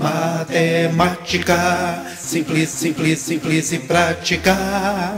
Matemática, simples, simples, simples e prática.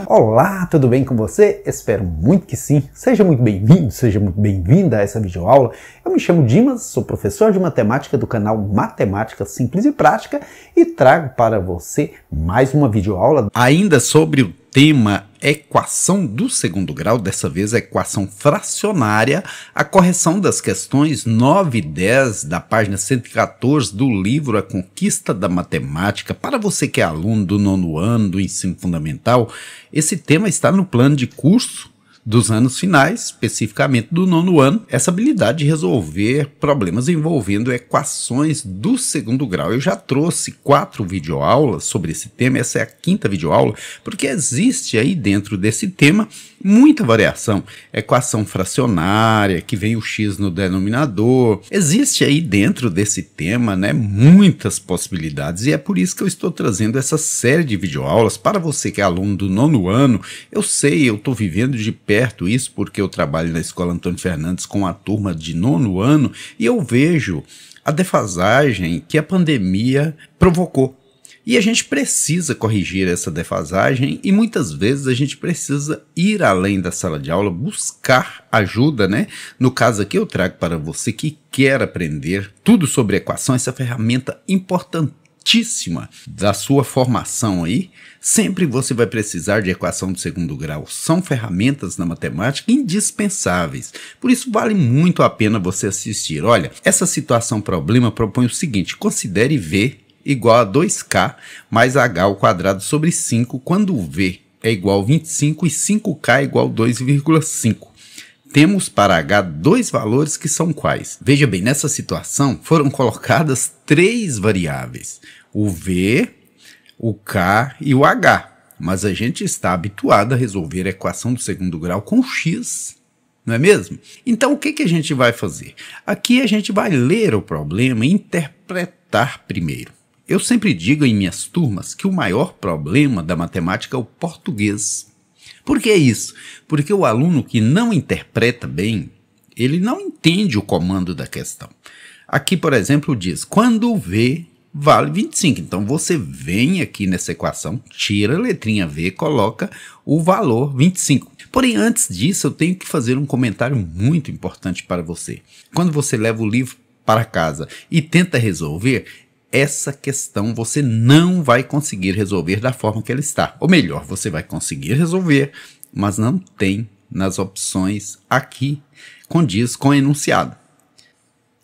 Olá, tudo bem com você? Espero muito que sim. Seja muito bem-vindo, seja muito bem-vinda a essa videoaula. Eu me chamo Dimas, sou professor de matemática do canal Matemática Simples e Prática e trago para você mais uma videoaula ainda sobre o tema equação do segundo grau, dessa vez a equação fracionária, a correção das questões 9 e 10 da página 114 do livro A Conquista da Matemática. Para você que é aluno do nono ano do ensino fundamental, esse tema está no plano de curso dos anos finais, especificamente do nono ano, essa habilidade de resolver problemas envolvendo equações do segundo grau. Eu já trouxe quatro videoaulas sobre esse tema, essa é a quinta videoaula, porque existe aí dentro desse tema muita variação. Equação fracionária, que vem o x no denominador. Existe aí dentro desse tema, né, muitas possibilidades e é por isso que eu estou trazendo essa série de videoaulas para você que é aluno do nono ano. Eu sei, eu estou vivendo de perto isso porque eu trabalho na Escola Antônio Fernandes com a turma de nono ano e eu vejo a defasagem que a pandemia provocou e a gente precisa corrigir essa defasagem e muitas vezes a gente precisa ir além da sala de aula, buscar ajuda, né? No caso aqui eu trago para você que quer aprender tudo sobre equação, essa ferramenta importantíssima da sua formação aí, sempre você vai precisar de equação de segundo grau. São ferramentas na matemática indispensáveis. Por isso vale muito a pena você assistir. Olha, essa situação problema propõe o seguinte: considere ver igual a 2K mais H ao quadrado sobre 5 quando V é igual a 25 e 5K é igual a 2,5 temos para H dois valores que são quais? Veja bem, nessa situação foram colocadas três variáveis: o V, o K e o H. Mas a gente está habituado a resolver a equação do segundo grau com x, não é mesmo? Então o que, que a gente vai fazer? Aqui a gente vai ler o problema e interpretar primeiro. Eu sempre digo em minhas turmas que o maior problema da matemática é o português. Por que isso? Porque o aluno que não interpreta bem, ele não entende o comando da questão. Aqui, por exemplo, diz: quando V vale 25. Então você vem aqui nessa equação, tira a letrinha V, coloca o valor 25. Porém, antes disso, eu tenho que fazer um comentário muito importante para você. Quando você leva o livro para casa e tenta resolver, essa questão você não vai conseguir resolver da forma que ela está. Ou melhor, você vai conseguir resolver, mas não tem nas opções aqui condiz com o enunciado.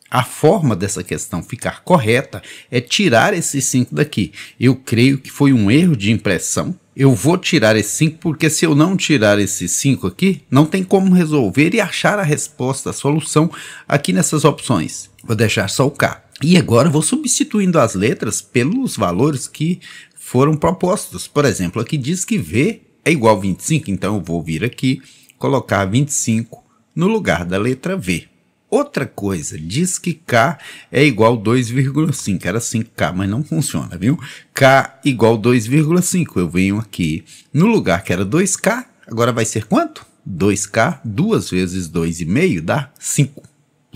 A forma dessa questão ficar correta é tirar esses 5 daqui. Eu creio que foi um erro de impressão. Eu vou tirar esses 5 porque se eu não tirar esses 5 aqui, não tem como resolver e achar a resposta, a solução aqui nessas opções. Vou deixar só o K. E agora vou substituindo as letras pelos valores que foram propostos. Por exemplo, aqui diz que V é igual a 25, então eu vou vir aqui colocar 25 no lugar da letra V. Outra coisa, diz que K é igual a 2,5. Era 5K, assim mas não funciona, viu? K igual a 2,5. Eu venho aqui no lugar que era 2K, agora vai ser quanto? 2K, 2 vezes 2,5 dá 5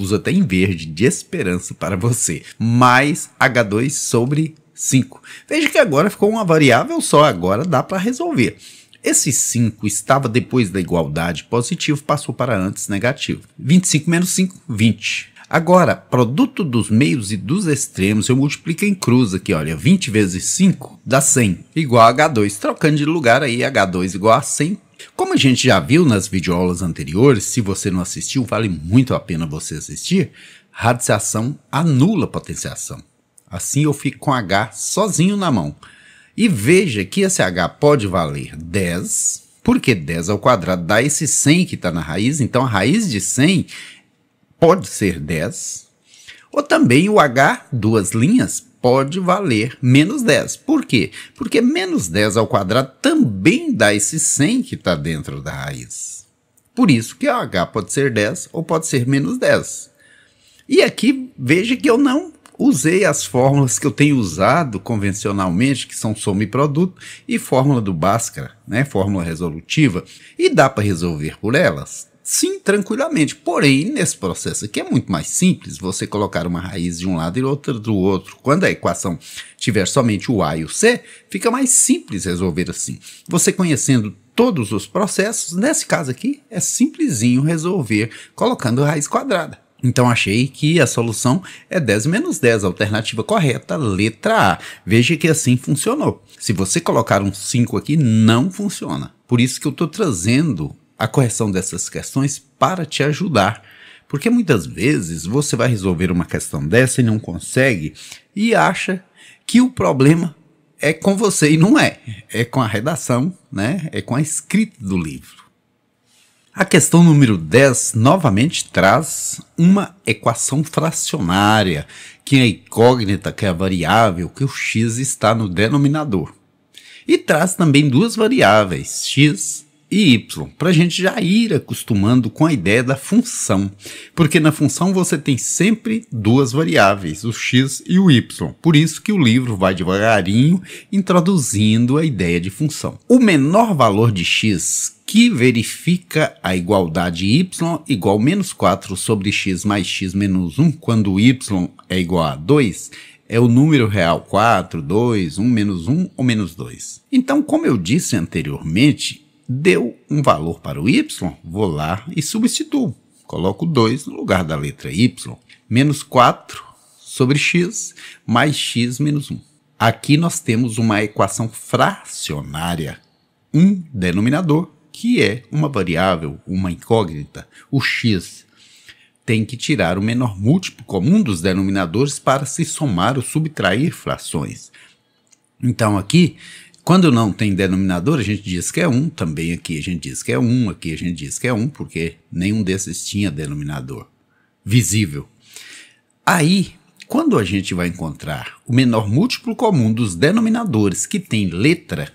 uso até em verde, de esperança para você, mais H2 sobre 5. Veja que agora ficou uma variável só, agora dá para resolver. Esse 5 estava depois da igualdade positivo, passou para antes negativo. 25 menos 5, 20. Agora, produto dos meios e dos extremos, eu multiplico em cruz aqui, olha, 20 vezes 5 dá 100, igual a H2. Trocando de lugar aí, H2 igual a 100 como a gente já viu nas videoaulas anteriores, se você não assistiu, vale muito a pena você assistir, radiciação anula potenciação. Assim eu fico com H sozinho na mão. E veja que esse H pode valer 10, porque 10 ao quadrado dá esse 100 que está na raiz, então a raiz de 100 pode ser 10, ou também o H, duas linhas, pode valer menos 10. Por quê? Porque menos 10 ao quadrado também dá esse 100 que está dentro da raiz. Por isso que o H pode ser 10 ou pode ser menos 10. E aqui veja que eu não usei as fórmulas que eu tenho usado convencionalmente, que são soma e produto, e fórmula do Bhaskara, né? fórmula resolutiva, e dá para resolver por elas? Sim, tranquilamente. Porém, nesse processo aqui é muito mais simples você colocar uma raiz de um lado e outra do outro. Quando a equação tiver somente o A e o C, fica mais simples resolver assim. Você conhecendo todos os processos, nesse caso aqui, é simplesinho resolver colocando raiz quadrada. Então achei que a solução é 10 menos 10, a alternativa correta, letra A. Veja que assim funcionou. Se você colocar um 5 aqui, não funciona. Por isso que eu estou trazendo a correção dessas questões para te ajudar. Porque muitas vezes você vai resolver uma questão dessa e não consegue e acha que o problema é com você e não é. É com a redação, né? É com a escrita do livro. A questão número 10 novamente traz uma equação fracionária, que é a incógnita, que é a variável, que o x está no denominador. E traz também duas variáveis, x e y, para a gente já ir acostumando com a ideia da função, porque na função você tem sempre duas variáveis, o x e o y. Por isso que o livro vai devagarinho introduzindo a ideia de função. O menor valor de x que verifica a igualdade y igual a menos 4 sobre x mais x menos 1, quando y é igual a 2, é o número real 4, 2, 1, menos 1 ou menos 2. Então, como eu disse anteriormente, deu um valor para o y, vou lá e substituo. Coloco 2 no lugar da letra y. Menos 4 sobre x mais x menos 1. Aqui nós temos uma equação fracionária. Um denominador, que é uma variável, uma incógnita, o x. Tem que tirar o menor múltiplo comum dos denominadores para se somar ou subtrair frações. Então aqui quando não tem denominador, a gente diz que é um, também aqui a gente diz que é um, aqui a gente diz que é um, porque nenhum desses tinha denominador visível. Aí, quando a gente vai encontrar o menor múltiplo comum dos denominadores que tem letra,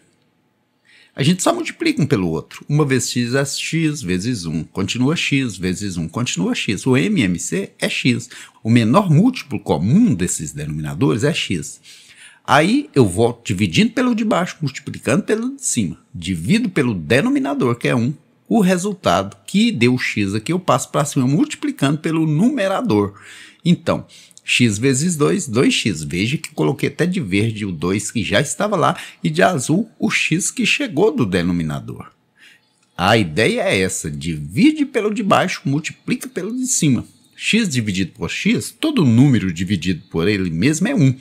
a gente só multiplica um pelo outro. Uma vez x é x vezes 1, continua x vezes 1, continua x. O MMC é x. O menor múltiplo comum desses denominadores é x. Aí eu volto dividindo pelo de baixo, multiplicando pelo de cima. Divido pelo denominador, que é 1. O resultado que deu x aqui eu passo para cima, multiplicando pelo numerador. Então, x vezes 2, 2x. Veja que coloquei até de verde o 2 que já estava lá e de azul o x que chegou do denominador. A ideia é essa: divide pelo de baixo, multiplica pelo de cima. x dividido por x, todo número dividido por ele mesmo é 1.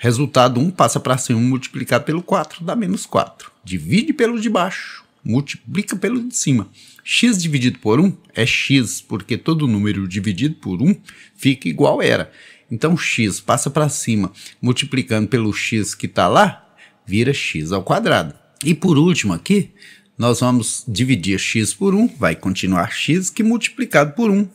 Resultado 1 passa para cima multiplicado pelo 4, dá menos 4. Divide pelo de baixo, multiplica pelo de cima. x dividido por 1 é x, porque todo número dividido por 1 fica igual era. Então x passa para cima, multiplicando pelo x que está lá, vira x ao quadrado. E por último aqui, nós vamos dividir x por 1, vai continuar x, que multiplicado por 1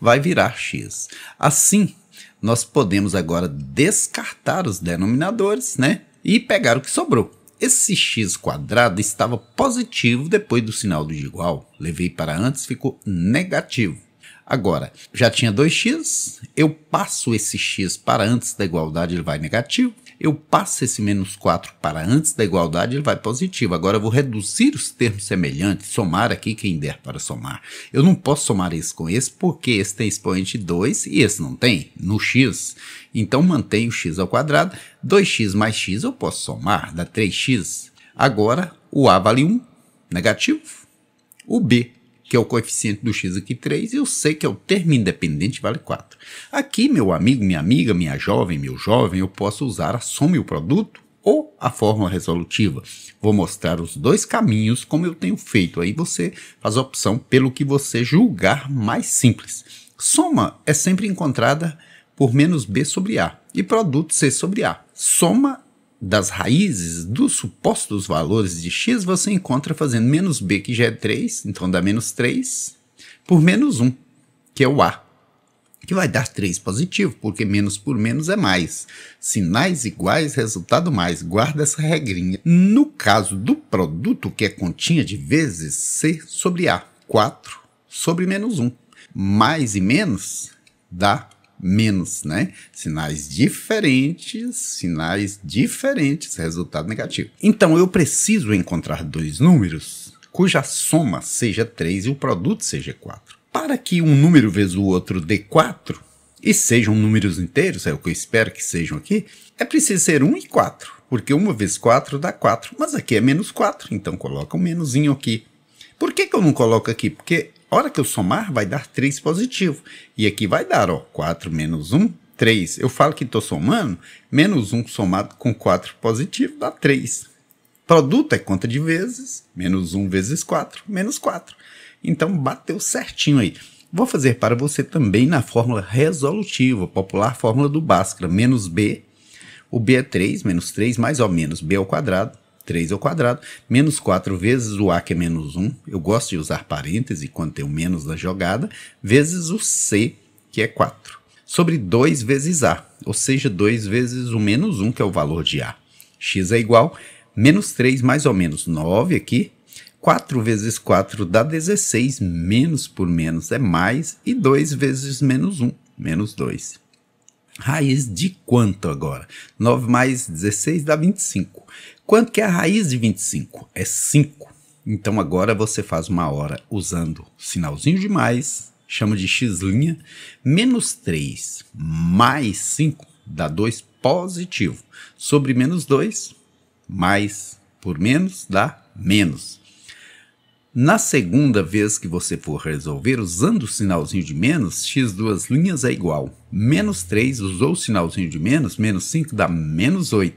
vai virar x. Assim, nós podemos agora descartar os denominadores, né? E pegar o que sobrou. Esse x quadrado estava positivo depois do sinal do igual. Levei para antes, ficou negativo. Agora, já tinha 2x, eu passo esse x para antes da igualdade, ele vai negativo eu passo esse menos 4 para antes da igualdade, ele vai positivo. Agora eu vou reduzir os termos semelhantes, somar aqui quem der para somar. Eu não posso somar esse com esse, porque esse tem expoente 2 e esse não tem, no x. Então mantenho x ao quadrado, 2x mais x eu posso somar, dá 3x. Agora o a vale 1, negativo. O b que é o coeficiente do x aqui 3, e eu sei que é o termo independente vale 4. Aqui, meu amigo, minha amiga, minha jovem, meu jovem, eu posso usar a soma e o produto ou a fórmula resolutiva. Vou mostrar os dois caminhos como eu tenho feito. Aí você faz a opção pelo que você julgar mais simples. Soma é sempre encontrada por menos b sobre a e produto c sobre a. Soma das raízes dos supostos valores de x, você encontra fazendo menos b, que já é 3, então dá menos 3, por menos 1, que é o a, que vai dar 3 positivo, porque menos por menos é mais. Sinais iguais, resultado mais. Guarda essa regrinha. No caso do produto, que é continha de vezes, c sobre a, 4 sobre menos 1. Mais e menos dá menos, né? Sinais diferentes, sinais diferentes, resultado negativo. Então eu preciso encontrar dois números cuja soma seja 3 e o produto seja 4. Para que um número vezes o outro dê 4 e sejam números inteiros, é o que eu espero que sejam aqui, é preciso ser 1 e 4, porque 1 vezes 4 dá 4, mas aqui é menos 4, então coloca um menuzinho aqui. Por que, que eu não coloco aqui? Porque a hora que eu somar, vai dar 3 positivo. E aqui vai dar, ó, 4 menos 1, 3. Eu falo que estou somando, menos 1 somado com 4 positivo dá 3. Produto é conta de vezes, menos 1 vezes 4, menos 4. Então bateu certinho aí. Vou fazer para você também na fórmula resolutiva, popular fórmula do Bhaskara, menos b, o b é 3, menos 3, mais ou menos b ao quadrado, 3 ao quadrado, menos 4 vezes o A, que é menos 1, eu gosto de usar parênteses quando tem o menos na jogada, vezes o C, que é 4, sobre 2 vezes A, ou seja, 2 vezes o menos 1, que é o valor de A. x é igual menos 3 mais ou menos 9 aqui, 4 vezes 4 dá 16, menos por menos é mais, e 2 vezes menos 1, menos 2. Raiz de quanto agora? 9 mais 16 dá 25. Quanto que é a raiz de 25? É 5. Então agora você faz uma hora usando sinalzinho de mais, chama de x', menos 3 mais 5 dá 2 positivo. Sobre menos 2, mais por menos dá menos. Na segunda vez que você for resolver usando o sinalzinho de menos, x duas linhas é igual. Menos 3 usou o sinalzinho de menos, menos 5 dá menos 8.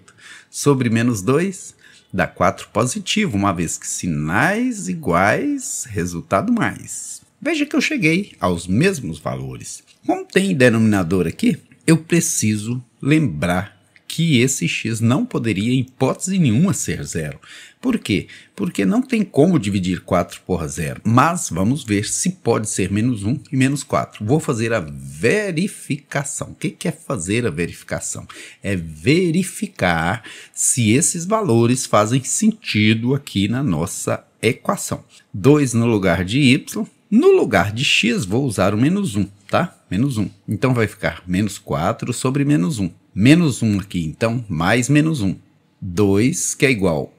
Sobre menos 2 dá 4 positivo, uma vez que sinais iguais, resultado mais. Veja que eu cheguei aos mesmos valores. Como tem denominador aqui, eu preciso lembrar que esse x não poderia, em hipótese nenhuma, ser zero. Por quê? Porque não tem como dividir 4 por zero. Mas vamos ver se pode ser menos 1 e menos 4. Vou fazer a verificação. O que, que é fazer a verificação? É verificar se esses valores fazem sentido aqui na nossa equação. 2 no lugar de y. No lugar de x, vou usar o menos 1, tá? Menos 1. Então vai ficar menos 4 sobre menos 1. Menos 1 aqui, então, mais menos 1. 2, que é igual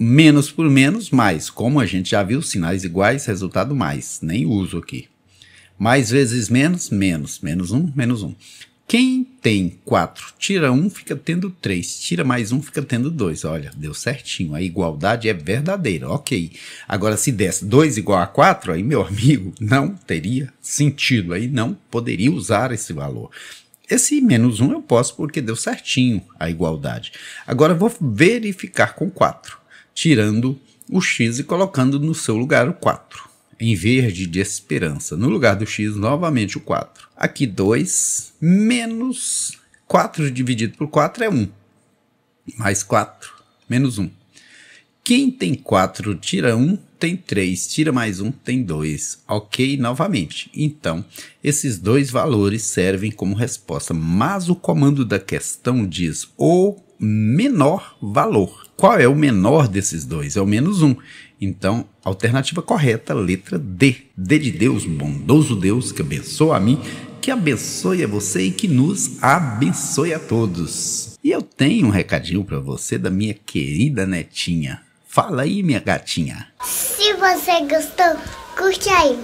menos por menos, mais. Como a gente já viu, sinais iguais, resultado mais. Nem uso aqui. Mais vezes menos, menos. Menos 1, menos 1. Quem tem 4, tira 1, fica tendo 3. Tira mais 1, fica tendo 2. Olha, deu certinho. A igualdade é verdadeira, ok. Agora, se desse 2 igual a 4, aí, meu amigo, não teria sentido. Aí não poderia usar esse valor. Esse menos 1 eu posso porque deu certinho a igualdade. Agora vou verificar com 4, tirando o x e colocando no seu lugar o 4. Em verde de esperança. No lugar do x, novamente o 4. Aqui 2 menos 4 dividido por 4 é 1. Mais 4, menos 1. Quem tem 4 tira 1 tem três, tira mais um, tem dois. Ok, novamente. Então, esses dois valores servem como resposta, mas o comando da questão diz o menor valor. Qual é o menor desses dois? É o menos um. Então, alternativa correta, letra D. D de Deus, bondoso Deus, que abençoa a mim, que abençoe a você e que nos abençoe a todos. E eu tenho um recadinho para você da minha querida netinha. Fala aí, minha gatinha. Se você gostou, curte aí.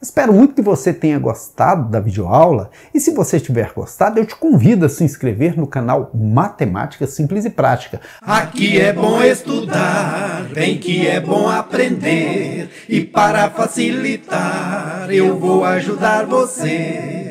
Espero muito que você tenha gostado da videoaula e se você tiver gostado, eu te convido a se inscrever no canal Matemática Simples e Prática. Aqui é bom estudar, bem que é bom aprender e para facilitar eu vou ajudar você.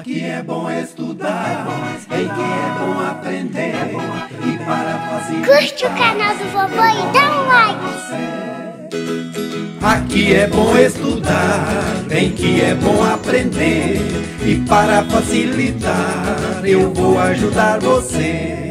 Aqui é bom estudar, em que é bom aprender. É bom aprender. E para fazer. Curte o canal do vovô e dá um like. Aqui é bom estudar, em que é bom aprender. E para facilitar, eu vou ajudar você.